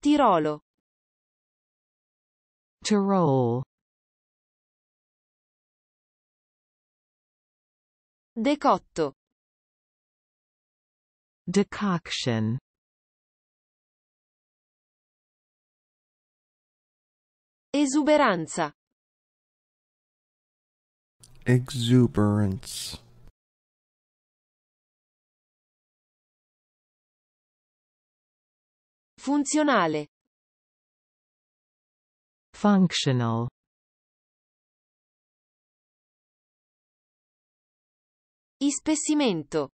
Tirolo. Tirol. Decotto. Decoction. Esuberanza. Exuberance. Funzionale. Functional. Ispessimento.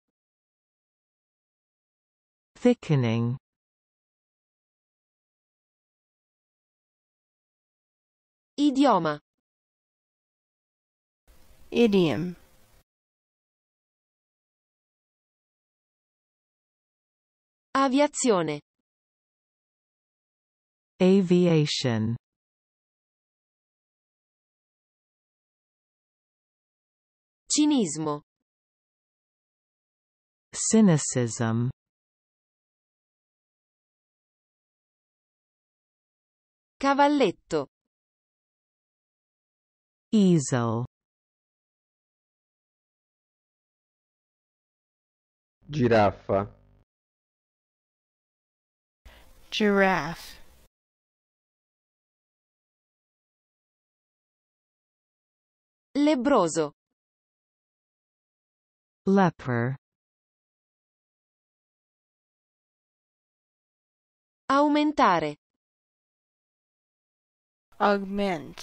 Thickening. Idioma. Idiom. Aviazione. Aviation Cinismo Cynicism Cavalletto Easel Giraffa Giraffe Lebbroso. Leper. Aumentare. Augment.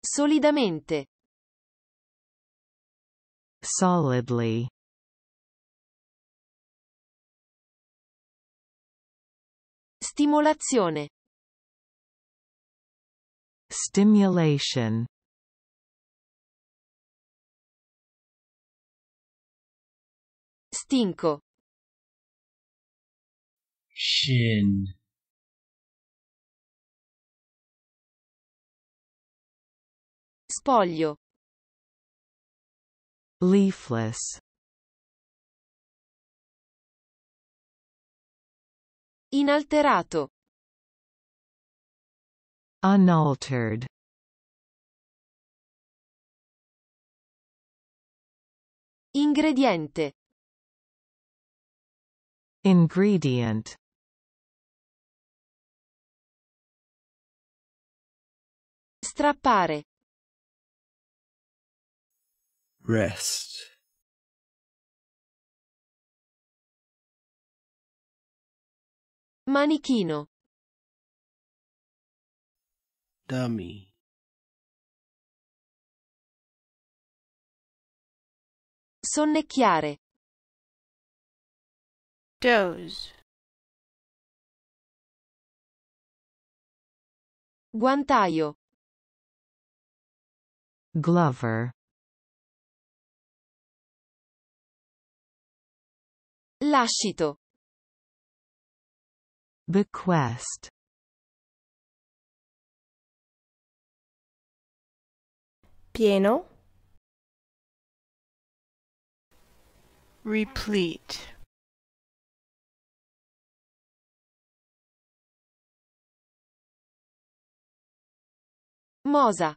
Solidamente. Solidly. Stimolazione. Stimulation Stinco Shin Spoglio Leafless Inalterato unaltered ingrediente ingredient strappare rest manichino dummy sonnecchiare doze guantaio glover lascito bequest pieno replete Mosa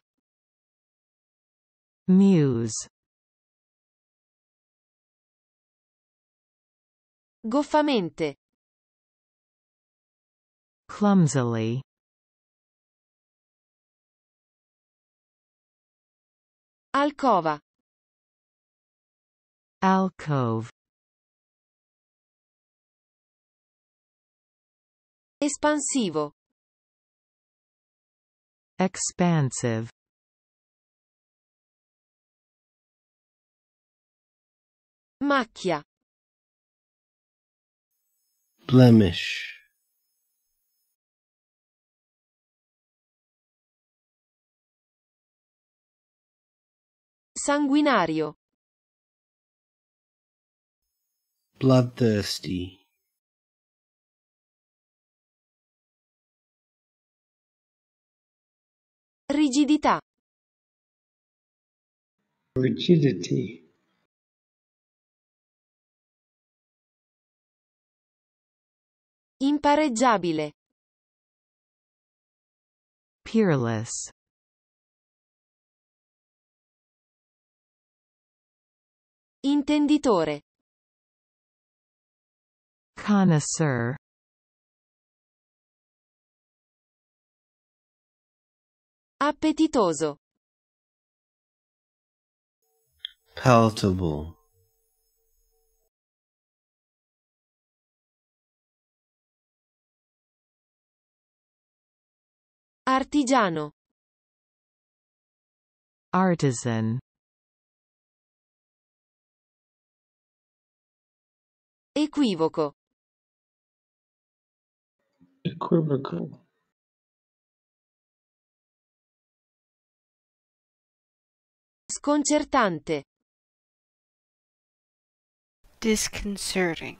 Muse Goffamente Clumsily Alcova. Alcove. Espansivo. Expansive. Macchia. Blemish. Sanguinario. Bloodthirsty. Rigidità. Rigidity. Impareggiabile. Peerless. Intenditore. Connoisseur. Appetitoso. Palatable. Artigiano. Artisan. Equivoco. Equivoco. Sconcertante. Disconcerting.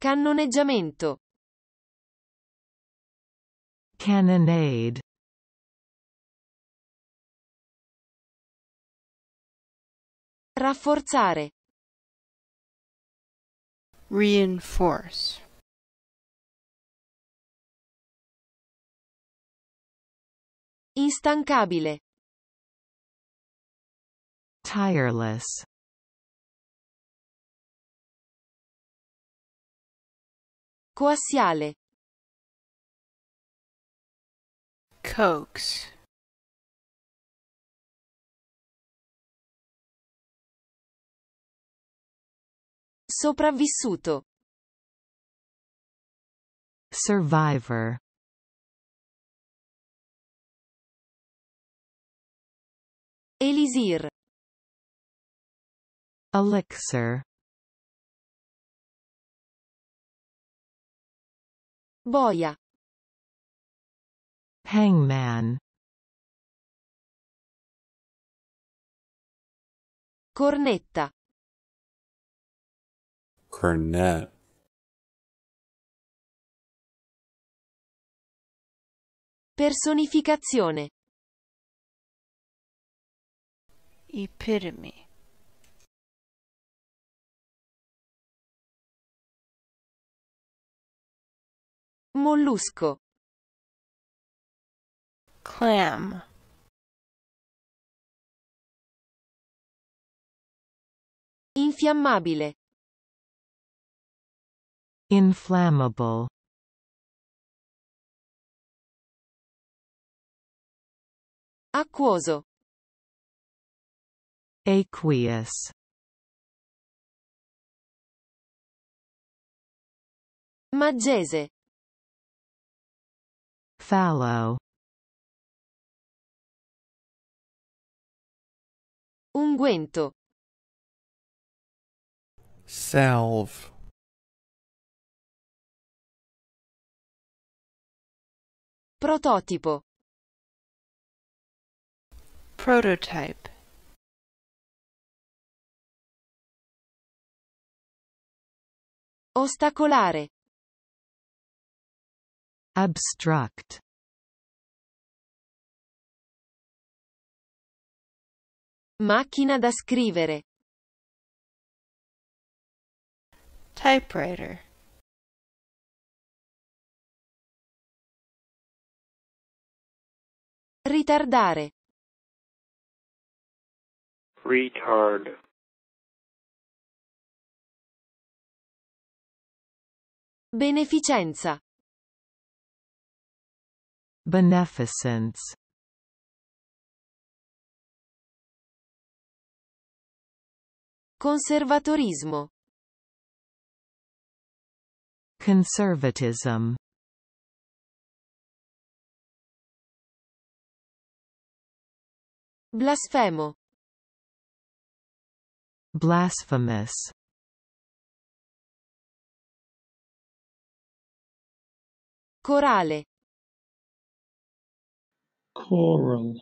Cannoneggiamento. Cannonade. Rafforzare. Reinforce. Instancabile. Tireless. Coassiale. Coax. Sopravvissuto. Survivor. Elisir. Elixir. Boia. Hangman. Cornetta cornet Personificazione. Epitome. Mollusco. Clam. Infiammabile. Inflammable Acquoso Aqueous Maggese Fallow Unguento Salve Prototipo. Prototype. Ostacolare. Obstruct. Macchina da scrivere. Typewriter. Ritardare. Retard. Beneficenza. Beneficence. Conservatorismo. Conservatism. Blasfemo. Blasphemous. Corale. Coral.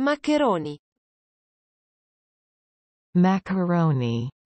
Maccheroni. Macaroni.